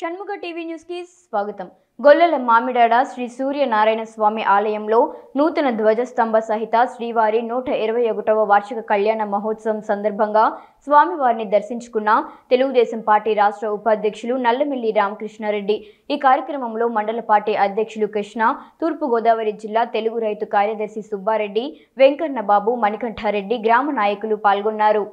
Shanmukha TV న్యూస్కి స్వాగతం గొల్లల మామిడాడ శ్రీ సూర్యనారాయణ స్వామి ఆలయంలో నూతన ధ్వజస్తంభ సహిత శ్రీవారి నూట ఇరవై ఒకటవ వార్షిక కళ్యాణ మహోత్సవం సందర్భంగా స్వామివారిని దర్శించుకున్న తెలుగుదేశం పార్టీ రాష్ట్ర ఉపాధ్యక్షులు నల్లమిల్లి రామకృష్ణారెడ్డి ఈ కార్యక్రమంలో మండల పార్టీ అధ్యక్షులు కృష్ణ తూర్పుగోదావరి జిల్లా తెలుగు రైతు కార్యదర్శి సుబ్బారెడ్డి వెంకన్నబాబు మణికంఠారెడ్డి గ్రామ నాయకులు పాల్గొన్నారు